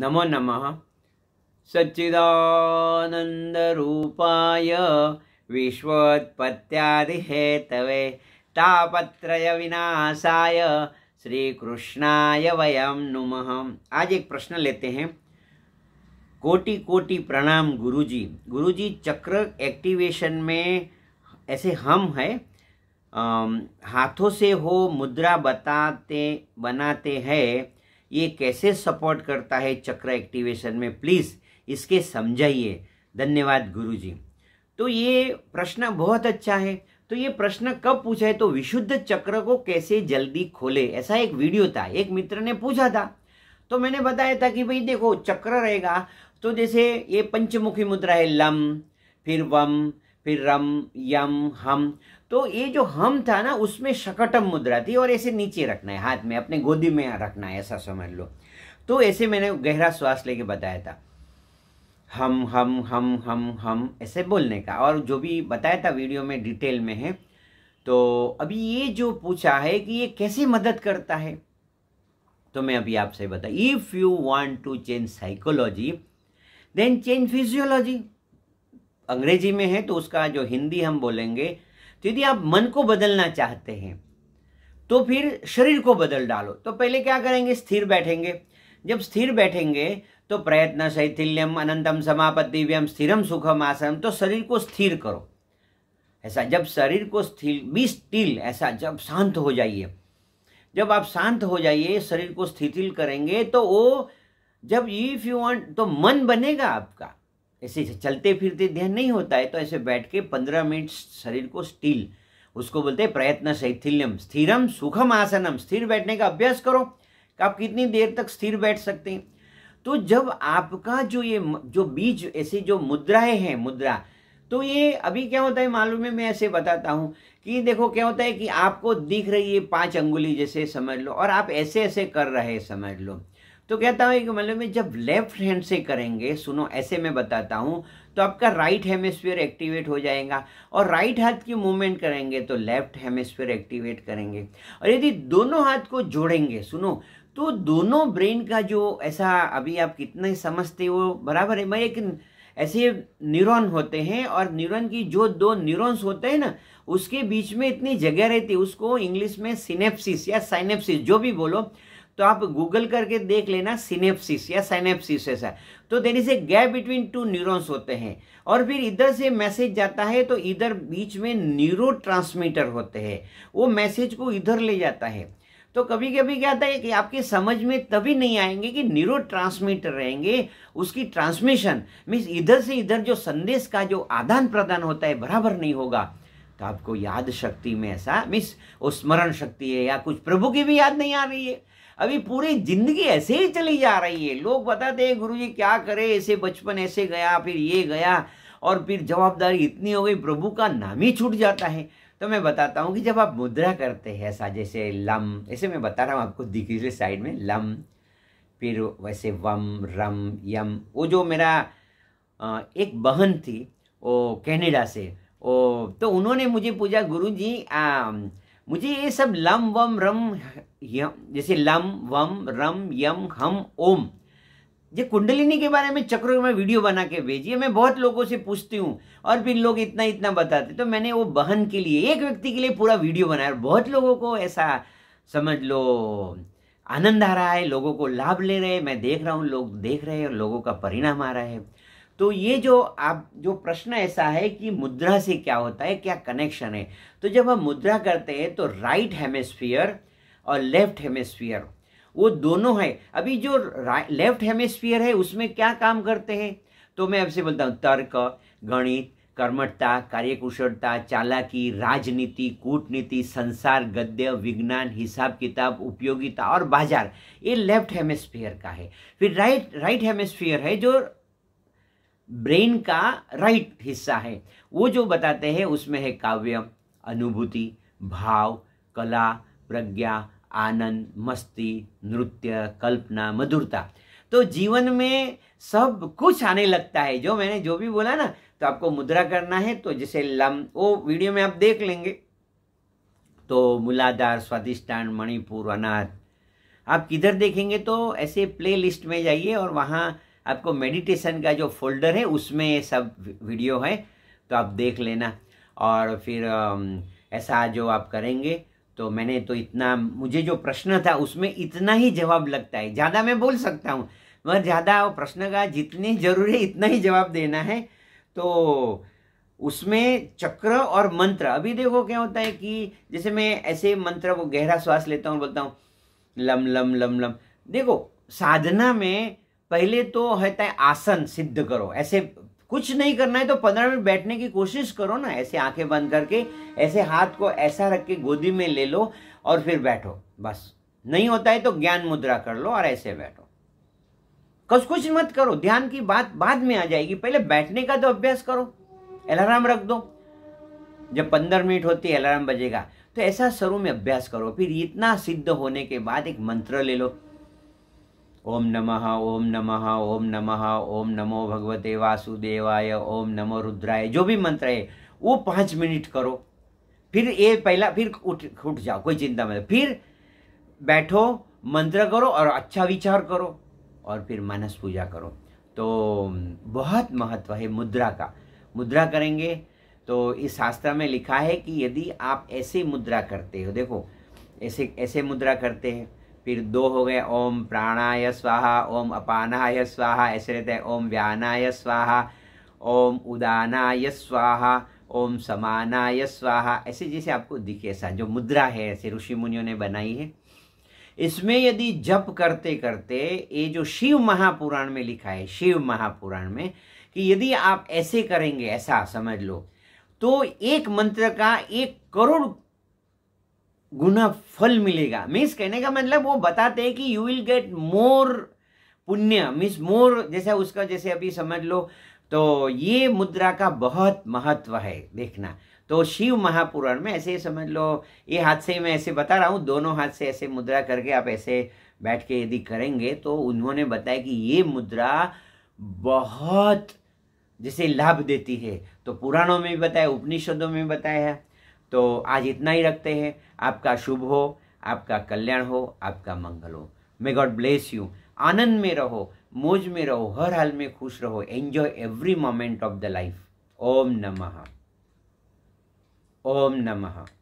नमो नमः तापत्रय विनाशाय श्री श्रीकृष्णाय वयम नुमः आज एक प्रश्न लेते हैं कोटि कोटि प्रणाम गुरुजी गुरुजी चक्र एक्टिवेशन में ऐसे हम है आ, हाथों से हो मुद्रा बताते बनाते हैं ये कैसे सपोर्ट करता है चक्र एक्टिवेशन में प्लीज़ इसके समझाइए धन्यवाद गुरु जी तो ये प्रश्न बहुत अच्छा है तो ये प्रश्न कब पूछा है तो विशुद्ध चक्र को कैसे जल्दी खोले ऐसा एक वीडियो था एक मित्र ने पूछा था तो मैंने बताया था कि भाई देखो चक्र रहेगा तो जैसे ये पंचमुखी मुद्रा है लम फिर वम फिर रम यम हम तो ये जो हम था ना उसमें शकटम मुद्रा थी और ऐसे नीचे रखना है हाथ में अपने गोदी में रखना है ऐसा समझ लो तो ऐसे मैंने गहरा श्वास लेके बताया था हम हम हम हम हम ऐसे बोलने का और जो भी बताया था वीडियो में डिटेल में है तो अभी ये जो पूछा है कि ये कैसे मदद करता है तो मैं अभी आपसे बता if you want to change psychology then change physiology अंग्रेजी में है तो उसका जो हिंदी हम बोलेंगे तो यदि आप मन को बदलना चाहते हैं तो फिर शरीर को बदल डालो तो पहले क्या करेंगे स्थिर बैठेंगे जब स्थिर बैठेंगे तो प्रयत्न शैथिल्यम अनंतम दिव्यम स्थिरम सुखम आसनम तो शरीर को स्थिर करो ऐसा जब शरीर को स्थिर बी स्टिल ऐसा जब शांत हो जाइए जब आप शांत हो जाइए शरीर को स्थितिल करेंगे तो वो जब इफ यू वांट तो मन बनेगा आपका ऐसे चलते फिरते ध्यान नहीं होता है तो ऐसे बैठ के पंद्रह मिनट शरीर को स्टील उसको बोलते हैं प्रयत्न शैथिल्यम स्थिरम सुखम आसनम स्थिर बैठने का अभ्यास करो कि आप कितनी देर तक स्थिर बैठ सकते हैं तो जब आपका जो ये जो बीज ऐसी जो मुद्राएं हैं मुद्रा तो ये अभी क्या होता है मालूम है मैं ऐसे बताता हूँ कि देखो क्या होता है कि आपको दिख रही है पांच अंगुली जैसे समझ लो और आप ऐसे ऐसे कर रहे समझ लो तो कहता हूँ कि मतलब जब लेफ्ट हैंड से करेंगे सुनो ऐसे मैं बताता हूँ तो आपका राइट हेमिस्फीयर एक्टिवेट हो जाएगा और राइट हाथ की मूवमेंट करेंगे तो लेफ्ट हेमिस्फीयर एक्टिवेट करेंगे और यदि दोनों हाथ को जोड़ेंगे सुनो तो दोनों ब्रेन का जो ऐसा अभी आप कितने समझते हो बराबर है मैं एक ऐसे न्यूरॉन होते हैं और न्यूरॉन की जो दो न्यूरॉन्स होते हैं ना उसके बीच में इतनी जगह रहती है उसको इंग्लिश में सिनेप्सिस या साइनेप्सिस जो भी बोलो तो आप गूगल करके देख लेना सिनेप्सिस या सैनेप्सिस ऐसा तो there is a gap between two neurons होते हैं और फिर इधर से मैसेज जाता है तो इधर बीच में न्यूरो होते हैं वो मैसेज को इधर ले जाता है तो कभी कभी क्या होता है कि आपके समझ में तभी नहीं आएंगे कि न्यूरो ट्रांसमीटर रहेंगे उसकी ट्रांसमिशन मीन्स इधर से इधर जो संदेश का जो आदान प्रदान होता है बराबर नहीं होगा तो आपको याद शक्ति में ऐसा मीन्स स्मरण शक्ति है या कुछ प्रभु की भी याद नहीं आ रही है अभी पूरी जिंदगी ऐसे ही चली जा रही है लोग बताते हैं गुरु जी क्या करे ऐसे बचपन ऐसे गया फिर ये गया और फिर जवाबदारी इतनी हो गई प्रभु का नाम ही छूट जाता है तो मैं बताता हूँ कि जब आप मुद्रा करते हैं ऐसा जैसे लम ऐसे मैं बता रहा हूँ आपको दिखी से साइड में लम फिर वैसे वम रम यम वो जो मेरा एक बहन थी वो कैनेडा से ओ तो उन्होंने मुझे पूछा गुरु जी आ, मुझे ये सब लम वम रम यम जैसे लम वम रम यम हम ओम ये कुंडलिनी के बारे में चक्रों में वीडियो बना के भेजिए मैं बहुत लोगों से पूछती हूँ और फिर लोग इतना इतना बताते तो मैंने वो बहन के लिए एक व्यक्ति के लिए पूरा वीडियो बनाया और बहुत लोगों को ऐसा समझ लो आनंद आ रहा है लोगों को लाभ ले रहे मैं देख रहा हूँ लोग देख रहे हैं और लोगों का परिणाम आ रहा है तो ये जो आप जो प्रश्न ऐसा है कि मुद्रा से क्या होता है क्या कनेक्शन है तो जब हम मुद्रा करते हैं तो राइट हेमेस्फियर और लेफ्ट हेमेस्फियर वो दोनों है अभी जो लेफ्ट हेमेस्फियर है उसमें क्या काम करते हैं तो मैं आपसे बोलता हूँ तर्क गणित कर्मठता कार्यकुशलता चालाकी राजनीति कूटनीति संसार गद्य विज्ञान हिसाब किताब उपयोगिता और बाजार ये लेफ्ट हेमिस्फीयर का है फिर राइट राइट हेमिस्फीयर है जो ब्रेन का राइट हिस्सा है वो जो बताते हैं उसमें है काव्य अनुभूति भाव कला प्रज्ञा आनंद मस्ती नृत्य कल्पना मधुरता तो जीवन में सब कुछ आने लगता है जो मैंने जो भी बोला ना तो आपको मुद्रा करना है तो जैसे लम वो वीडियो में आप देख लेंगे तो मूलाधार स्वादिष्टान मणिपुर अनाथ आप किधर देखेंगे तो ऐसे प्ले लिस्ट में जाइए और वहाँ आपको मेडिटेशन का जो फोल्डर है उसमें ये सब वीडियो है तो आप देख लेना और फिर ऐसा जो आप करेंगे तो मैंने तो इतना मुझे जो प्रश्न था उसमें इतना ही जवाब लगता है ज़्यादा मैं बोल सकता हूँ मगर ज़्यादा प्रश्न का जितने जरूरी है इतना ही जवाब देना है तो उसमें चक्र और मंत्र अभी देखो क्या होता है कि जैसे मैं ऐसे मंत्र वो गहरा श्वास लेता हूँ बोलता हूँ लम लम लम लम देखो साधना में पहले तो होता है आसन सिद्ध करो ऐसे कुछ नहीं करना है तो पंद्रह मिनट बैठने की कोशिश करो ना ऐसे आंखें बंद करके ऐसे हाथ को ऐसा रख के गोदी में ले लो और फिर बैठो बस नहीं होता है तो ज्ञान मुद्रा कर लो और ऐसे बैठो कुछ कुछ मत करो ध्यान की बात बाद में आ जाएगी पहले बैठने का तो अभ्यास करो अलार्म रख दो जब पंद्रह मिनट होती है अलार्म बजेगा तो ऐसा शुरू में अभ्यास करो फिर इतना सिद्ध होने के बाद एक मंत्र ले लो ओम नमः ओम नमः ओम नमः ओम नमो भगवते वासुदेवाय ओम नमो रुद्राय जो भी मंत्र है वो पाँच मिनट करो फिर ये पहला फिर उठ उठ जाओ कोई चिंता मत फिर बैठो मंत्र करो और अच्छा विचार करो और फिर मानस पूजा करो तो बहुत महत्व है मुद्रा का मुद्रा करेंगे तो इस शास्त्र में लिखा है कि यदि आप ऐसे मुद्रा करते हो देखो ऐसे ऐसे मुद्रा करते हैं फिर दो हो गए ओम प्राणाय स्वाहा ओम अपानाय स्वाहा ऐसे रहते हैं ओम व्यानाय स्वाहा ओम उदानाय स्वाहा ओम समानाय स्वाहा ऐसे जैसे आपको दिखे ऐसा जो मुद्रा है ऐसे ऋषि मुनियों ने बनाई है इसमें यदि जप करते करते ये जो शिव महापुराण में लिखा है शिव महापुराण में कि यदि आप ऐसे करेंगे ऐसा समझ लो तो एक मंत्र का एक करोड़ गुना फल मिलेगा मीन्स कहने का मतलब वो बताते हैं कि यू विल गेट मोर पुण्य मीन्स मोर जैसा उसका जैसे अभी समझ लो तो ये मुद्रा का बहुत महत्व है देखना तो शिव महापुराण में ऐसे समझ लो ये हाथ से मैं ऐसे बता रहा हूँ दोनों हाथ से ऐसे मुद्रा करके आप ऐसे बैठ के यदि करेंगे तो उन्होंने बताया कि ये मुद्रा बहुत जैसे लाभ देती है तो पुराणों में भी बताया उपनिषदों में भी बताया है तो आज इतना ही रखते हैं आपका शुभ हो आपका कल्याण हो आपका मंगल हो मे गॉड ब्लेस यू आनंद में रहो मौज में रहो हर हाल में खुश रहो enjoy every moment of the life ओम नमः ओम नमः